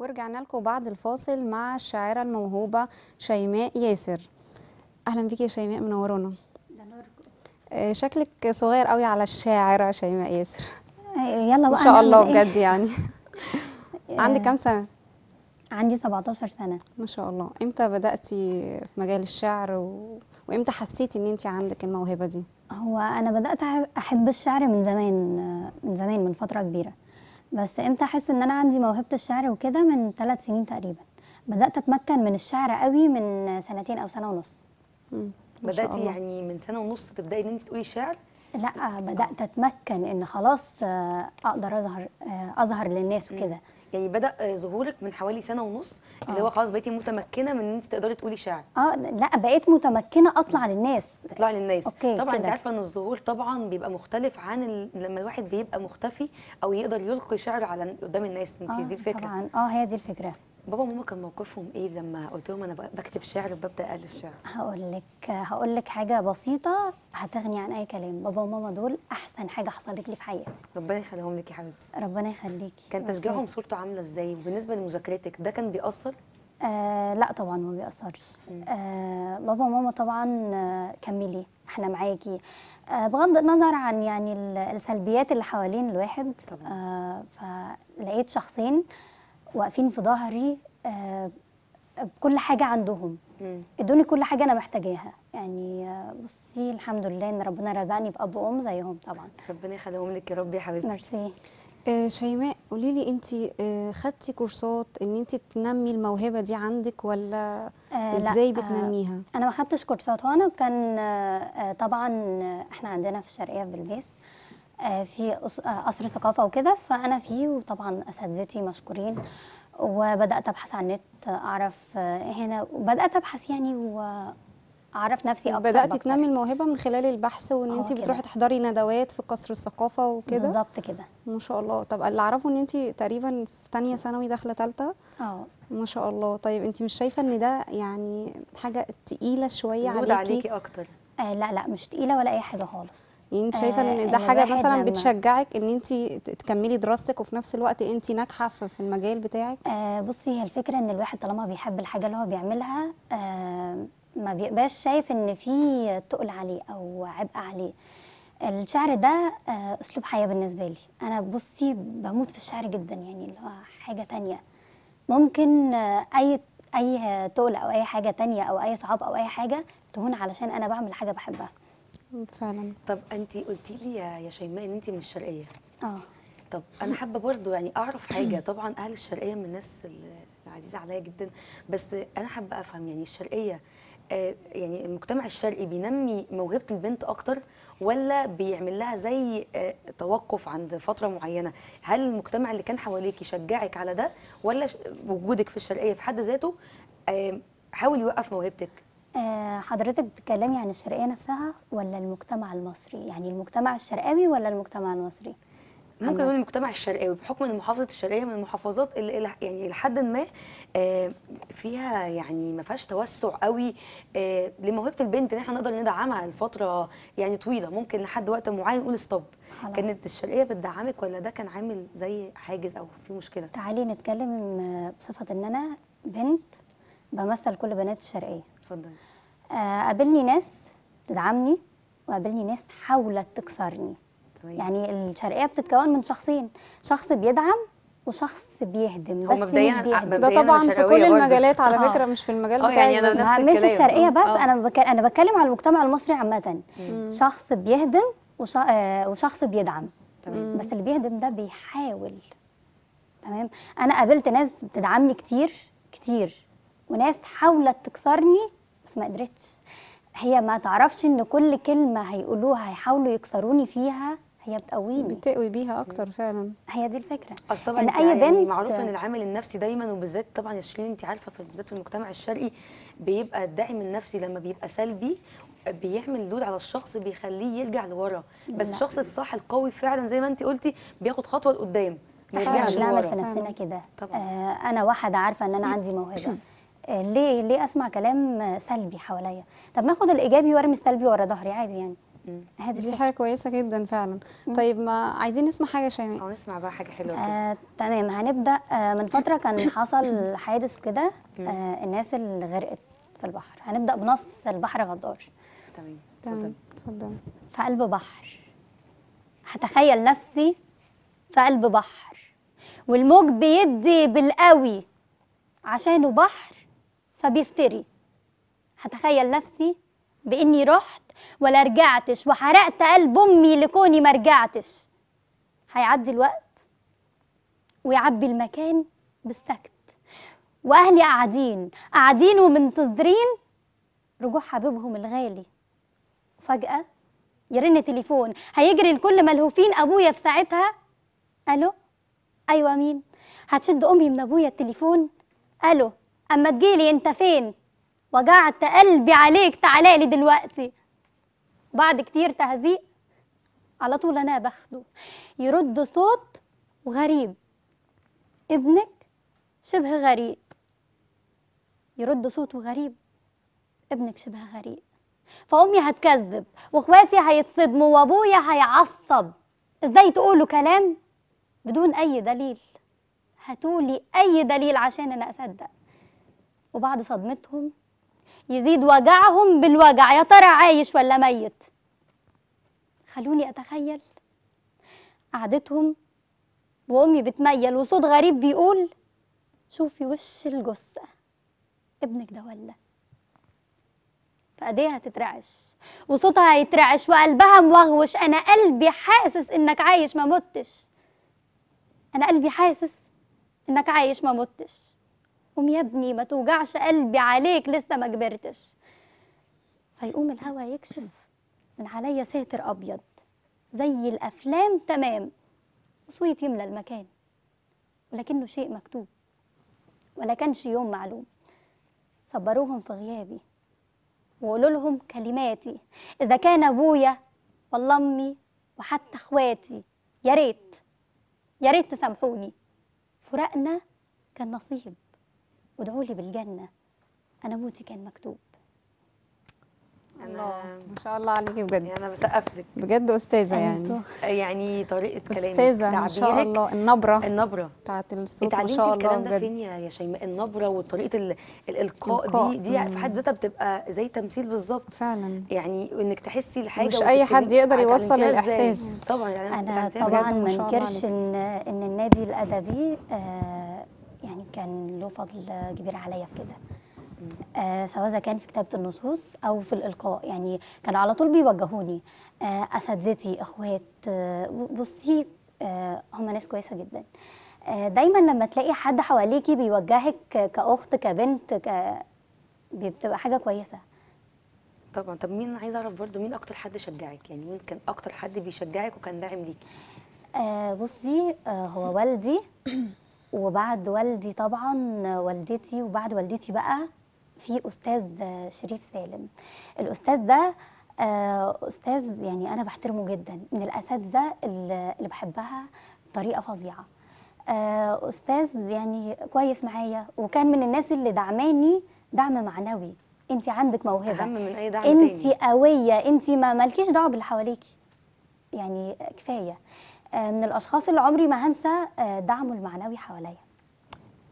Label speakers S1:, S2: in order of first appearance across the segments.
S1: ورجعنا لكم بعد الفاصل مع الشاعرة الموهوبة شيماء ياسر أهلا بيكي يا شيماء منورونا آه، شكلك صغير قوي على الشاعرة شيماء ياسر يلا بقى إن شاء الله إيه؟ بجد يعني آه، عندك كام سنة؟ عندي 17 سنة ما شاء الله امتى بدأتي في مجال الشعر و... وامتى حسيتي
S2: ان انت عندك الموهبة دي؟ هو انا بدأت احب الشعر من زمان آه، من زمان من فترة كبيرة بس امتى احس ان انا عندي موهبه الشعر وكده من ثلاث سنين تقريبا بدات اتمكن من الشعر قوي من سنتين او سنه ونص بداتي يعني من سنه ونص تبداي ان انت تقولي شعر لا بدات اتمكن ان خلاص آه، اقدر اظهر آه، اظهر للناس وكده يعني بدا
S3: آه، ظهورك من حوالي سنه ونص آه. اللي هو خلاص بقيتي متمكنه من ان انت تقدري تقولي شعر
S2: اه لا بقيت متمكنه اطلع للناس اطلع للناس أوكي طبعا انت عارفه ان
S3: الظهور طبعا بيبقى مختلف عن ال... لما الواحد بيبقى مختفي او يقدر يلقي شعر على قدام الناس انت آه دي الفكره طبعا
S2: اه هي دي الفكره بابا وماما
S3: كان موقفهم ايه لما قلت لهم انا بكتب شعر وببدا الف شعر
S2: هقول لك هقول لك حاجه بسيطه هتغني عن اي كلام بابا وماما دول احسن حاجه حصلت لي في حياتي ربنا يخليهم لك يا حبيبتي ربنا يخليكي كان تشجيعهم
S3: صورته عامله ازاي وبالنسبه لمذاكرتك ده كان بيأثر
S2: آه لا طبعا ما بيأثرش آه بابا وماما طبعا آه، كملي احنا معاكي آه بغض النظر عن يعني السلبيات اللي حوالين الواحد طبعا آه فلقيت شخصين واقفين في ظهري بكل آه، حاجه عندهم ادوني كل حاجه انا محتاجاها يعني آه، بصي الحمد لله ان ربنا رزقني باب وام زيهم طبعا ربنا يخليهم لك يا رب يا حبيبتي
S1: ميرسي آه شيماء قولي لي انت آه خدتي كورسات ان انت تنمي
S2: الموهبه دي عندك ولا آه ازاي آه، بتنميها آه انا ما خدتش كورسات هو انا كان آه طبعا احنا عندنا في الشرقيه في بلجيس آه آه، في آه، قصر الثقافة وكده فانا فيه وطبعا اساتذتي مشكورين وبدات ابحث عن النت اعرف آه، هنا بدات ابحث يعني واعرف نفسي اكتر بدأت
S1: تنمي الموهبه من خلال البحث وان انت بتروحي تحضري ندوات في قصر الثقافه وكده بالظبط كده ما شاء الله طب اللي اعرفه ان انت تقريبا في ثانيه ثانوي داخله ثالثه اه ما شاء الله طيب انت مش شايفه ان ده يعني حاجه تقيله شويه عليكي عليكي
S3: اكتر
S2: آه لا لا مش تقيله ولا اي حاجه خالص
S1: يعني انت شايفه آه، ان ده حاجه مثلا بتشجعك ان انت
S2: تكملي دراستك وفي نفس الوقت انت ناجحه في المجال بتاعك آه بصي هي الفكره ان الواحد طالما بيحب الحاجه اللي هو بيعملها آه ما بيبقاش شايف ان في تقل عليه او عبء عليه الشعر ده آه اسلوب حياه بالنسبه لي انا بصي بموت في الشعر جدا يعني اللي هو حاجه تانية ممكن آه اي اي تقل او اي حاجه تانية او اي صعاب او اي حاجه تهون علشان انا بعمل حاجه بحبها فعلا
S3: طب انت قلتي لي يا شيماء ان انت من الشرقيه اه طب انا حابه برضو يعني اعرف حاجه طبعا اهل الشرقيه من الناس العزيزه عليا جدا بس انا حابه افهم يعني الشرقيه آه، يعني المجتمع الشرقي بينمي موهبه البنت اكتر ولا بيعمل لها زي آه، توقف عند فتره معينه هل المجتمع اللي كان حواليك يشجعك على ده ولا وجودك في الشرقيه في حد ذاته آه، حاول يوقف موهبتك
S2: آه، حضرتك بتتكلمي عن الشرقية نفسها ولا المجتمع المصري؟ يعني المجتمع الشرقاوي ولا المجتمع المصري؟ ممكن نقول
S3: المجتمع الشرقاوي بحكم ان محافظه الشرقيه من المحافظات اللي يعني لحد ما آه، فيها يعني ما فيهاش توسع قوي آه، لموهبه البنت ان احنا نقدر ندعمها لفتره يعني طويله ممكن لحد وقت معين نقول ستوب كانت الشرقيه بتدعمك
S2: ولا ده كان عامل زي حاجز او في مشكله تعالي نتكلم بصفه ان انا بنت بمثل كل بنات الشرقيه اتفضلي آه، قابلني ناس تدعمني وقابلني ناس حاولت تكسرني طيب. يعني الشرقيه بتتكون من شخصين شخص بيدعم وشخص بيهدم بس مش بيهدم ده طبعا في كل المجالات على آه. فكره آه. مش في المجال آه، يعني بتاعي يعني أنا بس مش الشرقيه بس آه. انا بك... انا بتكلم على المجتمع المصري عامه شخص بيهدم وش... وشخص بيدعم تمام بس اللي بيهدم ده بيحاول تمام انا قابلت ناس بتدعمني كتير كتير وناس حاولت تكسرني بس ما قدرتش هي ما تعرفش ان كل كلمه هيقولوها هيحاولوا يكسروني فيها هي بتقويني بتقوي بيها اكتر فعلا هي دي الفكره اصل طبعا إن اي يعني بنت يعني معروف ان
S3: العامل النفسي دايما وبالذات طبعا يا شيرين انت عارفه في بالذات في المجتمع الشرقي بيبقى الداعم النفسي لما بيبقى سلبي بيعمل لود على الشخص بيخليه يرجع لورا بس لا. الشخص الصح القوي فعلا زي ما انت قلتي بياخد خطوه لقدام ما يرجعش لورا نعمل في نفسنا
S2: كده آه انا واحده عارفه ان انا عندي موهبه ليه ليه اسمع كلام سلبي حواليا طب ما اخد الايجابي وارمي السلبي ورا ظهري عادي يعني هذه دي حاجه كويسه جدا فعلا مم. طيب ما عايزين نسمع حاجه شيماء اه نسمع بقى حاجه حلوه آه، تمام هنبدا آه من فتره كان حصل حادث وكده آه الناس اللي غرقت في البحر هنبدا بنص البحر غدار تمام تمام اتفضل في قلب بحر هتخيل نفسي في قلب بحر والموج بيدي بالقوي عشانه بحر فبيفتري هتخيل نفسي بإني رحت ولا رجعتش وحرقت قلب أمي لكوني ما رجعتش هيعدي الوقت ويعبي المكان بالسكت وأهلي قاعدين قاعدين ومنتظرين رجوع حبيبهم الغالي فجأة يرن تليفون هيجري الكل ملهوفين أبويا في ساعتها ألو أيوة مين هتشد أمي من أبويا التليفون ألو أما تجيلي أنت فين وجعت قلبي عليك تعالالي دلوقتي بعد كتير تهزيق على طول أنا باخده يرد صوت وغريب ابنك شبه غريب يرد صوته غريب ابنك شبه غريب فأمي هتكذب وإخواتي هيتصدموا وأبويا هيعصب إزاي تقولوا كلام بدون أي دليل هاتولي أي دليل عشان أنا أصدق وبعد صدمتهم يزيد وجعهم بالوجع يا ترى عايش ولا ميت خلوني أتخيل قعدتهم وأمي بتميل وصوت غريب بيقول شوفي وش الجثة ابنك ده ولا فأيديها تترعش وصوتها هيترعش وقلبها موغوش أنا قلبي حاسس إنك عايش ما متش أنا قلبي حاسس إنك عايش ما متش قوم يا ابني ما توجعش قلبي عليك لسه ما كبرتش فيقوم الهوا يكشف من عليا ساتر ابيض زي الافلام تمام وصويت يملى المكان ولكنه شيء مكتوب ولا كانش يوم معلوم صبروهم في غيابي وقولوا لهم كلماتي اذا كان ابويا والله امي وحتى اخواتي يا ريت يا ريت تسامحوني فراقنا كان نصيب وادعوا لي بالجنة أنا موتي كان مكتوب
S1: الله ما
S3: شاء الله عليك بجد يعني انا بسقف لك
S2: بجد استاذه يعني
S3: يعني طريقه كلامك استاذه ما شاء الله النبره
S1: النبره بتاعت الصوت ما شاء الله الكلام ده فين
S3: يا يا شيماء النبره وطريقه الالقاء دي دي في حد ذاتها بتبقى زي تمثيل بالظبط فعلا يعني
S2: انك تحسي الحاجه مش اي حد يقدر يوصل الاحساس طبعا يعني أنا طبعا ما انكرش ان ان النادي الادبي آه يعني كان له فضل كبير عليا في كده آه سواء كان في كتابه النصوص او في الالقاء يعني كانوا على طول بيوجهوني آه اساتذتي اخوات آه بصي آه هم ناس كويسه جدا آه دايما لما تلاقي حد حواليكي بيوجهك كاخت كبنت ك... بتبقى حاجه كويسه
S3: طبعا طب مين عايزه اعرف برضو مين اكتر حد شجعك يعني مين كان اكتر حد بيشجعك وكان داعم ليكي
S2: آه بصي آه هو والدي وبعد والدي طبعا والدتي وبعد والدتي بقى في استاذ شريف سالم الاستاذ ده آه، استاذ يعني انا بحترمه جدا من الاساتذه اللي بحبها بطريقه فظيعه آه، استاذ يعني كويس معايا وكان من الناس اللي دعماني دعم معنوي انت عندك موهبه اهم من اي دعم انت قويه انت ما مالكيش دعوه باللي حواليكي يعني كفايه آه، من الاشخاص اللي عمري ما هنسى آه، دعمه المعنوي حواليا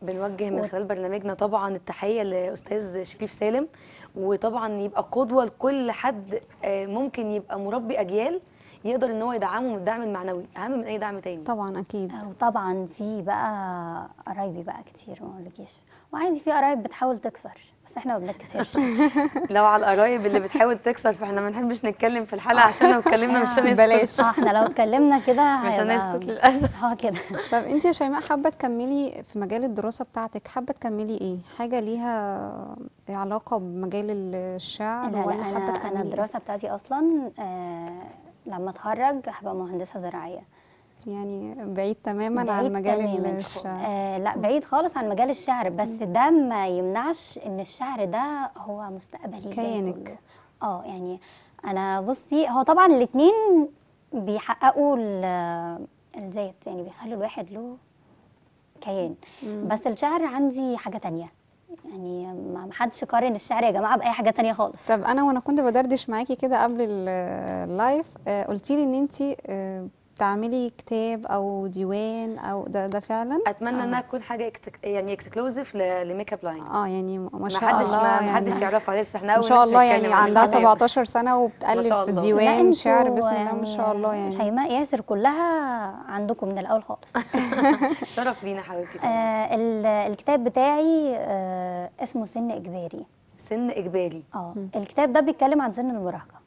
S3: بنوجه من خلال برنامجنا طبعا التحيه لاستاذ شريف سالم وطبعا يبقى قدوه لكل حد آه، ممكن يبقى مربي اجيال يقدر ان هو يدعمه بالدعم المعنوي اهم من اي دعم تاني طبعا
S2: اكيد وطبعا في بقى قرايبي بقى كتير ما اقولكيش وعندي في قرايب بتحاول تكسر بس احنا ما بنتكسرش
S3: لو على القرايب اللي بتحاول تكسر فاحنا ما بنحبش نتكلم في الحلقه عشان لو اتكلمنا مش هنسكت بلاش اه احنا لو
S2: اتكلمنا كده مش هنسكت آه، للاسف
S1: اه كده طب انت يا شيماء حابه تكملي في مجال الدراسه بتاعتك حابه تكملي ايه حاجه ليها علاقه بمجال الشعر لا ولا حابه تكملي انا ايه؟ الدراسه بتاعتي
S2: اصلا آه لما اتخرج هبقى مهندسه زراعيه يعني بعيد تماما بعيد عن مجال تماماً. الشعر آه لا بعيد خالص عن مجال الشعر بس ده ما يمنعش ان الشعر ده هو مستقبلي كيانك اه يعني انا بصي هو طبعا الاثنين بيحققوا الذات يعني بيخلوا الواحد له كيان مم. بس الشعر عندي حاجه تانية يعني ما حدش قارن الشعر يا جماعه باي حاجه تانية خالص
S1: طب انا وانا كنت بدردش معاكي كده قبل اللايف آه، قلتي لي ان انت آه، تعملي كتاب او ديوان او ده ده فعلا اتمنى آه. انها
S3: تكون حاجه اكتك... يعني اكسكلوزيف لميك اب لاين
S1: اه يعني ما شاء محدش الله ما محدش يعني يعرفها لسه احنا اول يعني ما شاء الله يعني عندها 17 سنه وبتالف ديوان شعر
S2: بسم الله ما شاء الله يعني شيماء ياسر كلها عندكم من الاول خالص
S3: شرف لينا حبيبتي
S2: آه، الكتاب بتاعي آه، اسمه سن اجباري سن اجباري اه الكتاب ده بيتكلم عن سن المراهقه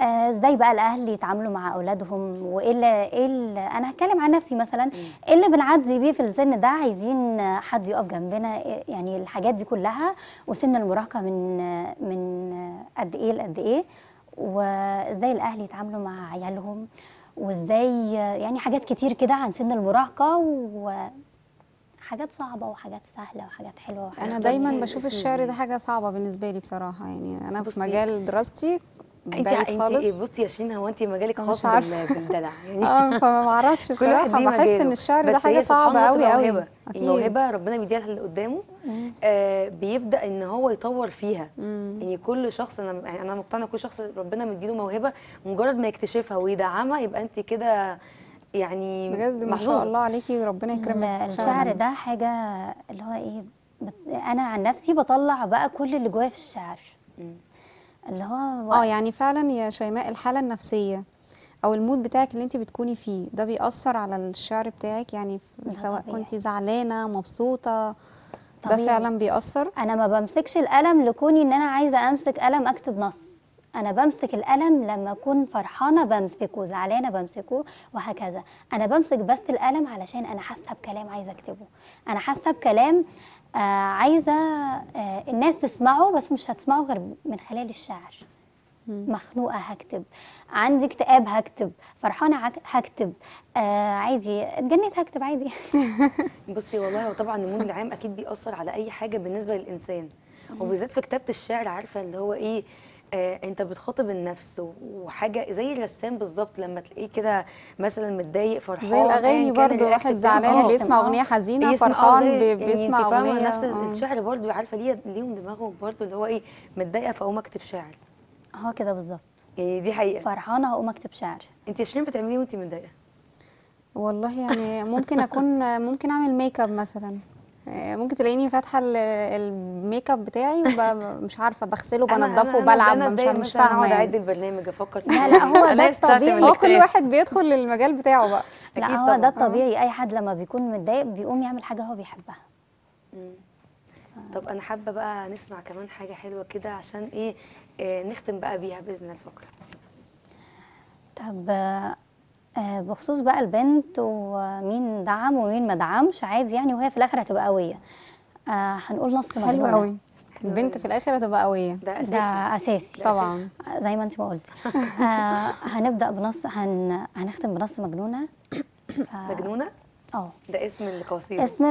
S2: آه، ازاي بقى الاهل يتعاملوا مع اولادهم وايه اللي انا هتكلم عن نفسي مثلا ايه اللي بنعدي بيه في السن ده عايزين حد يقف جنبنا إيه يعني الحاجات دي كلها وسن المراهقه من من قد ايه لقد ايه وازاي الاهل يتعاملوا مع عيالهم وازاي يعني حاجات كتير كده عن سن المراهقه و حاجات صعبه وحاجات سهله وحاجات حلوه وحاجات انا دايما بشوف الشعر ده حاجه
S1: صعبه بالنسبه لي بصراحه يعني انا في مجال دراستي انت انت
S3: بصي يا شيرين هو انت مجالك خاص بالدلع
S1: يعني اه فما اعرفش بصراحه بحس ان الشعر ده حاجه صعبه قوي قوي الموهبه
S3: ربنا بيديها اللي قدامه آه بيبدا ان هو يطور فيها مم. يعني كل شخص انا يعني انا مقتنعه كل شخص ربنا مديله موهبه مجرد ما يكتشفها ويدعمها يبقى انت كده
S2: يعني بجد ما شاء الله عليكي وربنا يكرمك الشعر ده حاجه اللي هو ايه انا عن نفسي بطلع بقى كل اللي جوايا في الشعر مم. اللي هو
S1: اه يعني فعلا يا شيماء الحاله النفسيه او المود بتاعك اللي انت بتكوني فيه ده بيأثر على الشعر بتاعك يعني سواء كنت زعلانه مبسوطه طبيعي. ده
S2: فعلا بيأثر انا ما بمسكش القلم لكوني ان انا عايزه امسك قلم اكتب نص انا بمسك القلم لما اكون فرحانه بمسكه زعلانه بمسكه وهكذا انا بمسك بس القلم علشان انا حاسه بكلام عايزه اكتبه انا حاسه بكلام آه عايزه آه الناس تسمعه بس مش هتسمعه غير من خلال الشعر مخنوقه هكتب عندي اكتئاب هكتب فرحانه هكتب آه عادي اتجنيت هكتب عادي بصي والله وطبعا المود العام اكيد بيأثر على
S3: اي حاجه بالنسبه للانسان وبالذات في كتابه الشعر عارفه اللي هو ايه آه انت بتخاطب النفس وحاجه زي الرسام بالظبط لما تلاقيه كده مثلا متضايق فرحان
S2: زي الاغاني برضه واحد زعلان آه، بيسمع آه، اغنيه حزينه آه، فرحان يعني بيسمع يعني اغنيه نفس
S3: الشعر برضه عارفه ليه ليهم دماغهم برضه اللي هو ايه متضايقه فاقوم اكتب شعر اه
S2: كده بالظبط يعني دي حقيقه فرحانه هقوم اكتب شعر انت شيرين بتعمليه وانت متضايقه
S1: والله يعني ممكن اكون ممكن اعمل ميك اب مثلا آه، ممكن تلاقيني فاتحه الميك اب بتاعي مش عارفه بغسله بنضفه وبلعب مش مش فاهمه
S3: انا يعني. اعد البرنامج افكر لا لا هو ده الطبيعي هو كل واحد
S2: بيدخل للمجال بتاعه بقى لا هو طبعا. ده الطبيعي اي حد لما بيكون متضايق بيقوم يعمل حاجه هو بيحبها
S3: طب انا حابه بقى نسمع كمان حاجه حلوه كده عشان ايه, إيه نختم بقى بيها باذن الفقره
S2: طب آه، آه، بخصوص بقى البنت ومين دعم ومين ما دعمش عادي يعني وهي في الاخر هتبقى قويه آه، هنقول نص حلو قوي البنت في الاخر هتبقى قويه ده اساسي ده اساسي طبعا آه، زي ما انت ما قلتي آه هنبدا بنص هن... هنختم بنص مجنونه
S3: ف... مجنونه اه ده اسم القصيده اسم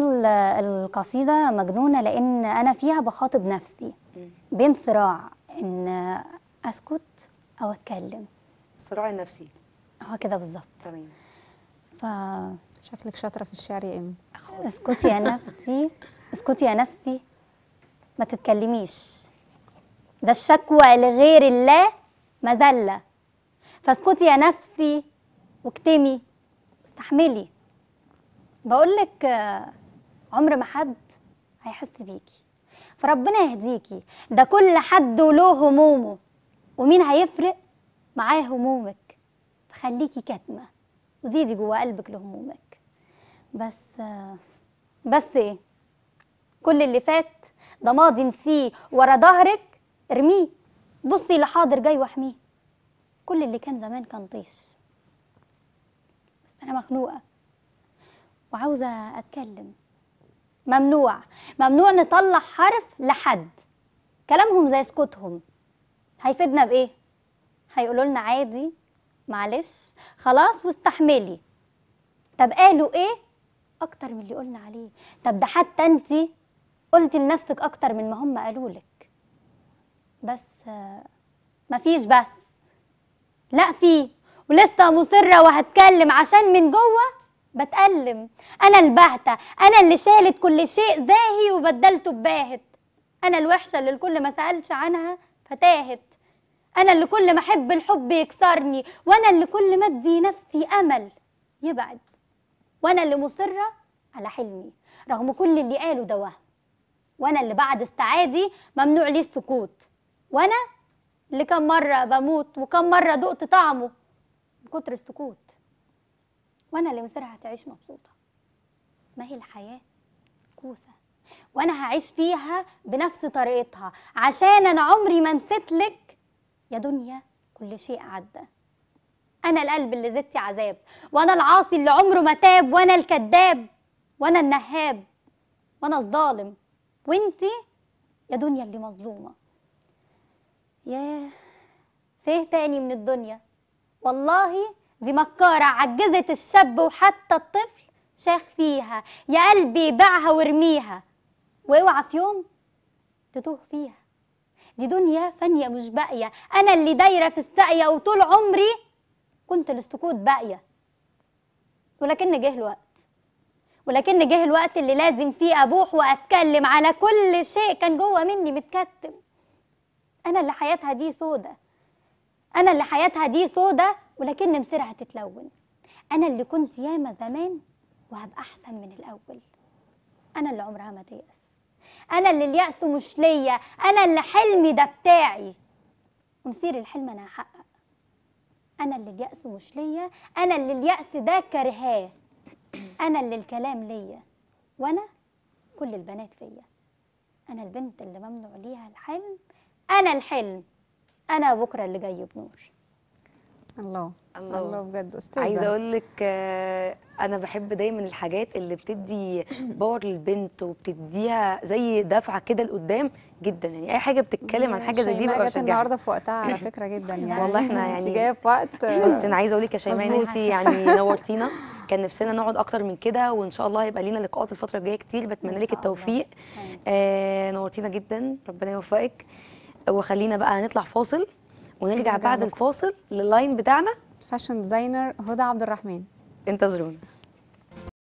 S2: القصيده مجنونه لان انا فيها بخاطب نفسي بين صراع ان اسكت او اتكلم
S3: الصراع النفسي
S2: هو كده بالظبط تمام ف شكلك شاطره في الشعر يا ام اسكتي يا نفسي اسكتي يا نفسي ما تتكلميش ده الشكوى لغير الله مذله فاسكتي يا نفسي واكتمي واستحملي بقولك عمر ما حد هيحس بيكي فربنا يهديكي ده كل حد وله همومه ومين هيفرق معاه همومك خليكي كتمة وزيدي جوا قلبك لهمومك بس بس ايه كل اللي فات ده ماضي نسيه ورا ظهرك ارميه بصي لحاضر جاي واحميه كل اللي كان زمان كان طيش بس انا مخنوقه وعاوزه اتكلم ممنوع ممنوع نطلع حرف لحد كلامهم زي سكوتهم هيفيدنا بايه هيقولوا لنا عادي معلش خلاص واستحملي طب قالوا ايه اكتر من اللي قلنا عليه طب ده حتى انت قلتي لنفسك اكتر من ما هم قالوا لك بس مفيش بس لا في ولسه مصره وهتكلم عشان من جوه بتألم أنا البهتة أنا اللي شالت كل شيء زاهي وبدلته بباهت أنا الوحشة اللي الكل ما سألش عنها فتاهت أنا اللي كل ما أحب الحب يكسرني وأنا اللي كل ما أدي نفسي أمل يبعد وأنا اللي مصرة على حلمي رغم كل اللي قاله ده وهم وأنا اللي بعد استعادي ممنوع لي السكوت وأنا اللي كم مرة بموت وكم مرة دقت طعمه من كتر السكوت وأنا اللي مصرها تعيش مبسوطة ما هي الحياة كوسة وأنا هعيش فيها بنفس طريقتها عشان أنا عمري ما نسيتلك يا دنيا كل شيء عدى أنا القلب اللي زدتي عذاب وأنا العاصي اللي عمره ما تاب وأنا الكذاب وأنا النهاب وأنا الظالم وأنتي يا دنيا اللي مظلومة ياه فيه تاني من الدنيا والله دي مكارة عجزت الشاب وحتى الطفل شاخ فيها يا قلبي بعها وارميها واوعى في يوم تتوه فيها دي دنيا فانية مش باقية أنا اللي دايرة في الساقية وطول عمري كنت الاستكوت باقية ولكن جه الوقت ولكن جه الوقت اللي لازم فيه أبوح وأتكلم على كل شيء كان جوه مني متكتم أنا اللي حياتها دي سودة أنا اللي حياتها دي سودة ولكن بسرعة تتلون أنا اللي كنت ياما زمان وهبقى أحسن من الأول أنا اللي عمرها ما تيأس انا اللي اليأس مش ليا انا اللي حلمي ده بتاعي ومصير الحلم انا هحقق انا اللي اليأس مش ليا انا اللي اليأس ده كرهاه انا اللي الكلام ليا وانا كل البنات فيا انا البنت اللي ممنوع ليها الحلم انا الحلم انا بكره اللي جاي بنور الله الله, الله بجد استاذه عايزه اقول لك آه،
S3: انا بحب دايما الحاجات اللي بتدي باور للبنت وبتديها زي دفعه كده لقدام جدا يعني اي حاجه بتتكلم عن حاجه زي دي ببقى بشجعها النهارده في وقتها على
S1: فكره جدا يعني والله احنا يعني جايه في وقت آه، بس انا عايزه اقول
S3: لك يا شيماء انت يعني نورتينا كان نفسنا نقعد اكتر من كده وان شاء الله هيبقى لينا لقاءات الفتره الجايه كتير بتمنى لك التوفيق أيوة. آه نورتينا جدا ربنا يوفقك وخلينا بقى نطلع فاصل ونرجع بعد
S1: الفاصل لللاين بتاعنا فاشن ديزاينر هدى عبد الرحمن انتظرونا